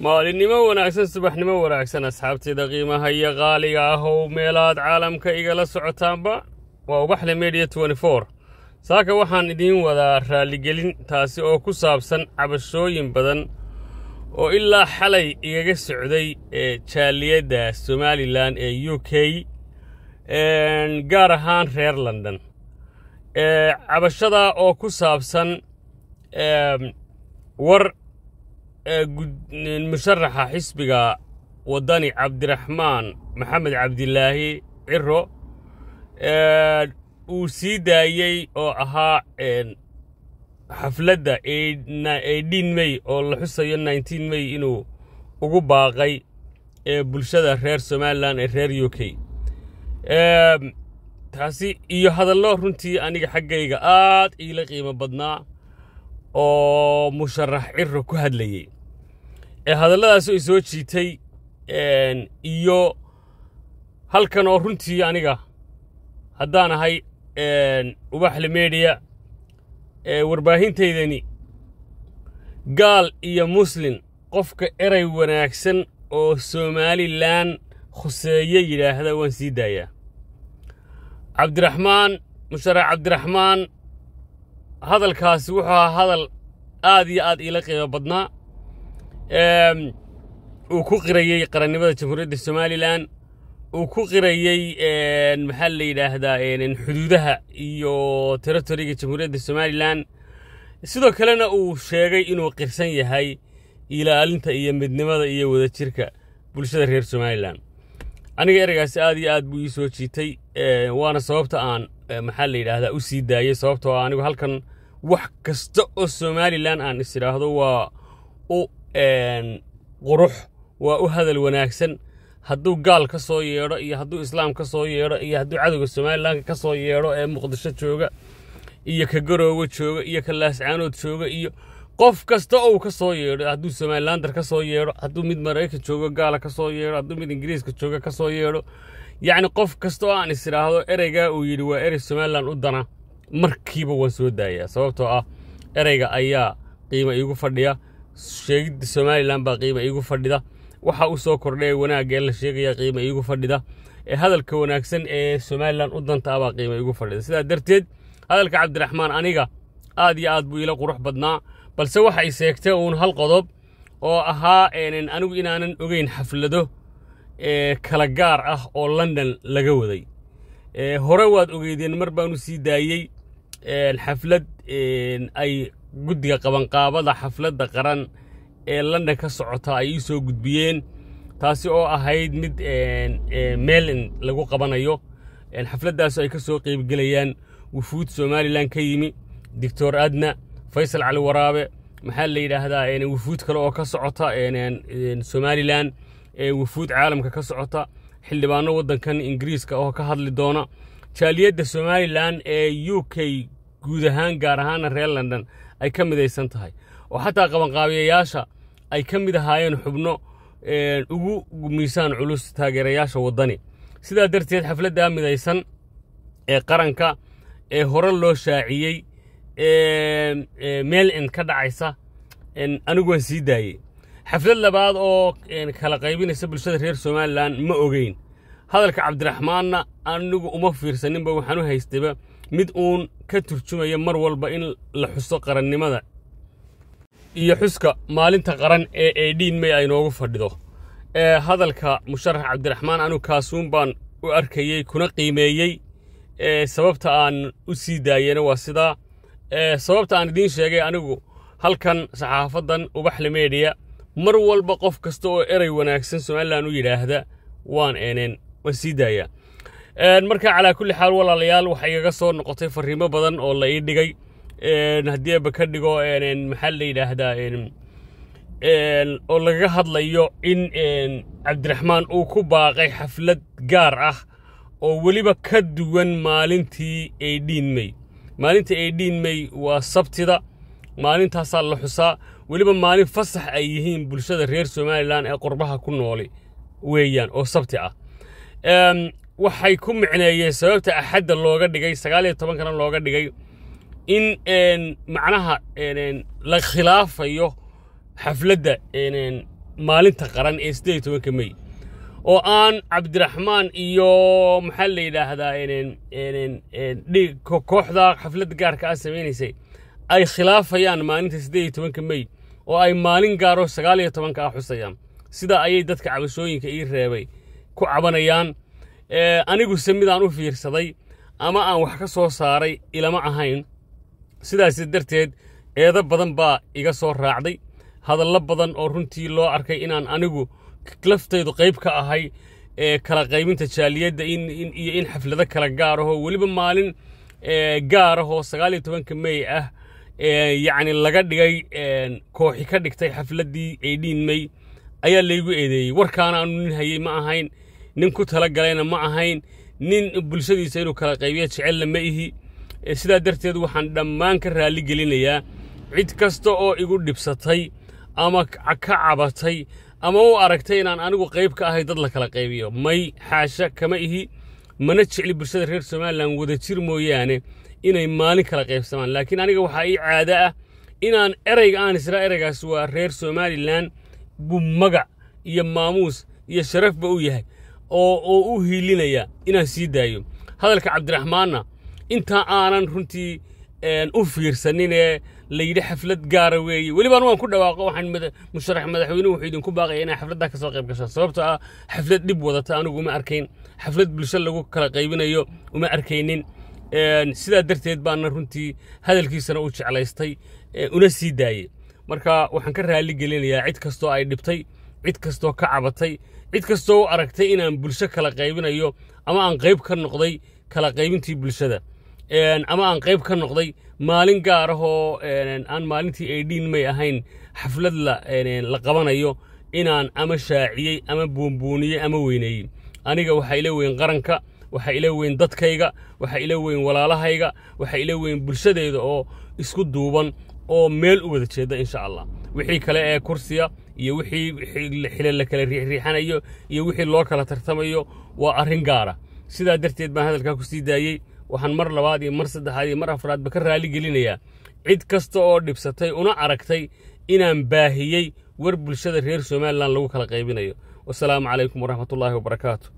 maalinnimo wanaagsan subaxnimo wanaagsan asxaabtayda qiimaha iyo qaaliga ahow meelaad caalamka igala socotaanba waa ubaxle mediya saaka waxaan idiin wadaa raaligelin taasi oo ku saabsan cabashooyin badan oo ilaa xalay igaga socday jaaliyadda somalilan ee u k gaar ahaan reer london cabashada oo ku saabsan war e, musharaxa xisbiga wadani cabdiraxmaan maxamed cabdilaahi ciro uu sii daayey oo ahaa xafladda eighteen may oo la xusayo nineteen may inuu ugu baaqay ee bulshada reer somalilan ee reer u k taasi iyo hadallo runtii aniga xaggayga aad iila qiimo badnaa oo musharax ciro ku hadlayay ee hadalladaas ay soo jiitay iyo halkan oo runtii aniga haddaan ahay ubaxle media ee warbaahintaydani gaal iyo muslin qofka eray wanaagsan oo somalilan khuseeye yidhaahda waan sii daayaa cabdiraxmaan musharax cabdiraxmaan hadalkaasi wuxuu ahaa hadal aad iyo aad iila qiimo badnaa uu ku qirayey qarannimada jamhuuriyadda somalilan uu ku qirayey maxaa la yidhaahdaa xuduudaha iyo territoriga jamhuuriyadda somalilan sidoo kalena uu sheegay inuu qirsan yahay ilaalinta iyo midnimada iyo wadajirka bulshada reer somalilan aniga ereygaasi aad iyo aad buu ii soo jiitay waana sababta aan maxaa la yidhaahdaa u sii daayay sababtoo ah anigu halkan wax kasta oo somalilan aan is idhaahdo waa u qurux waa u hadal wanaagsan hadduu gaal ka soo yeedho iyo hadduu islaam ka soo yeedho iyo hadduu cadowga somalilan ka soo yeedho ee muqdisho jooga iyo ka garoowe jooga iyo ka laascaanood jooga iyo qof kasta ou ka soo yeedho hadduu somalilandar ka soo yeedho hadduu mid maraykan joogo gaala ka soo yeedho hadduu mid ingiriiska jooga ka soo yeedho yacni qof kasta oo aan is ereygaa uu yidhi waa erey somalilan u dana markiiba waan soo daayaa sababtoo ah ereyga ayaa qiima iigu fadhiya sheegidda somalilan baa qiima iigu fadhida waxaa u soo kordhaya wanaagga la sheegaya qiima iigu fadhida ee hadalka wanaagsan ee somalilan u dantaabaa qiima iigu fadhida sidaa darteed hadalka cabdiraxmaan aniga aad iyo aad buu iila qurux badnaa balse waxay seegtay uun hal qodob oo ahaa anigu inaanan ogeyn xaflado eh, kala gaar ah oo london laga waday eh, hore waad ogeydeen mar baanu sii daayey eh, xaflad ay guddiga qabanqaabada xafladda qaran ee london ka socota ay ii soo gudbiyeen taasi oo ahayd mid meelin lagu qabanayo xafladdaas ay ka soo qaybgelayaan wufuud somalilan ka yimi doctor adna faysal cali waraabe maxaa la yidhaahdaa wufuud kale oo ka socota somalilan ee wufuud caalamka ka socota xildhibaano waddankan ingiriiska oo ka hadli doona jaaliyadda somalilan ee u k guud ahaan gaar ahaana reer london ay ka midaysan tahay oo xataa qabanqaabiyayaasha ay ka mid ahaayeen xubno ugu miisaan culus taageerayaasha waddani sidaa darteed xafladdaa midaysan ee qaranka ee hore loo shaaciyey meel in ka dhacaysa aniguwaan sii daayey xaflad labaad oo kala qaybinaysa bulshada reer somalilan ma ogeyn hadalka cabdiraxmaanna anigu uma fiirsaninba waxaan u haystayba mid uun ka turjumaya mar walba in la xuso qarannimada iyo xuska maalinta qaran ee eedhiin may aynoogu fadhido ee hadalka musharax cabdiraxmaan anu kaasuun baan u arkayey kuna qiimeeyey ee sababta aan u sii daayena waa sidaa ee sababta aan idiin sheegay anigu halkan saxaafaddan ubaxle meediya mar walba qof kasta oo eray wanaagsan somalilan u yidhaahda waan eeneen waan sii daayaa marka calaa kulli xaal walaalayaal waxaa igaga soo noqotay fariimo badan oo la ii dhigay haddii ka dhigo maxaa la yidhaahdaa oo lagaga hadlayo in cabdiraxmaan uu ku baaqay xaflad gaar ah oo weliba ka duwan maalintii aydhiin mey maalinta aydhiin mey waa sabtida maalintaasaa la xusaa weliba maalin fasax ay yihiin bulshada reer somalilan ee qurbaha ku nooli weeyaan oo sabti ah waxay ku micneeyeen sababta axadda looga dhigay sagaal iyo tobankana looga dhigay in macnaha la khilaafayo xafladda maalinta qaran ee sideed tobanka mey oo aan cabdiraxmaan iyo maxaa la yidhaahdaa kooxda xafladda gaarka ah samaynaysay ay khilaafayaan maalinta sideed tobanka mey oo ay maalin gaaroo sagaal iyo tobanka ah xusayaan sida ayay dadka cabasooyinka ii reebay ku cabanayaan aniguse midaan u fiirsaday ama aan wax ka soo saaray ilama ahayn sidaas darteed eedo badan baa iga soo raacday hadallo badan oo runtii loo arkay inaan anigu laftaydu qayb ka ahay ee kala qaybinta jaaliyadda iyo in xaflado kala gaar ahoo weliba maalin gaar ahoo iyo tobanka mey ah yacni laga dhigay kooxi ka dhigtay xafladdii aydhiin may ayaa laygu eedeeyey warkaana aanu nin hayey ma ahayn nin ku tala galayna ma ahayn nin bulshadiisa inuu kala qaybiya jecelna ma ihi Eh, sidaa darteed waxaan dhammaan ka raalli gelinayaa cid kasta oo igu dhibsatay ama ka cabatay ama u aragtay inaan anigu qayb ka ahay dad la kala qaybiyo may xaasha kama ihi mana jecli bulshada reer somalilan wada jir mooyaane inay maalin kala qaybsamaan laakiin aniga waxaa ii caada ah inaan erayga aan israa eraygaas waa reer somalilan buu magac iyo maamuus iyo sharafba u yahay oo oo u hiilinaya inaan sii daayo hadalka cabdiraxmaanna intaa aanan runtii u fiirsanine layidhi xaflad gaara weeye welibaan waan ku dhawaaqo waxaan musharax madaxweynuhu wuxuu idinku baaqaya inaa xafladdaa kasoo qayb gashaan sababtoo ah xaflad dhib wadata anigu uma arkayn xaflad bulsho lagu kala qaybinayo uma arkaynin sidaa darteed baana runtii hadalkiisana u jeclaystay una sii daayey marka waxaan ka raali gelinayaa cid kastoo ay dhibtay cid kastoo ka cabatay cid kastoo u aragtay inaan bulsho kala qaybinayo ama aan qayb ka noqday kala qaybintii bulshada ama aan qayb ka noqday maalin gaar ahoo aan maalintii ay may ahayn xaflad la qabanayo inaan ama shaaciyey ama buunbuuniyey ama weyneeyey aniga waxaa ila weyn qaranka waxaa ila weyn dadkayga waxaa ila weyn walaalahayga waxaa ila weyn bulshadeeda oo isku duuban oo meel u wada jeeda insha allah wixii kale ee kursiga iyo wixii xilal la kala riixriixanayo iyo wixii loo kala tartamayo waa arrin gaara sidaa darteed baan hadalkaa ku sii daayey waxaan mar labaad iyo mar saddexaad iyo mar afraadba ka raali gelinayaa cid kasta oo dhibsatay una aragtay inaan baahiyey war bulshada reer somalilan lagu kala qaybinayo wasalaamu calaykum waraxmatullaahi wabarakaatu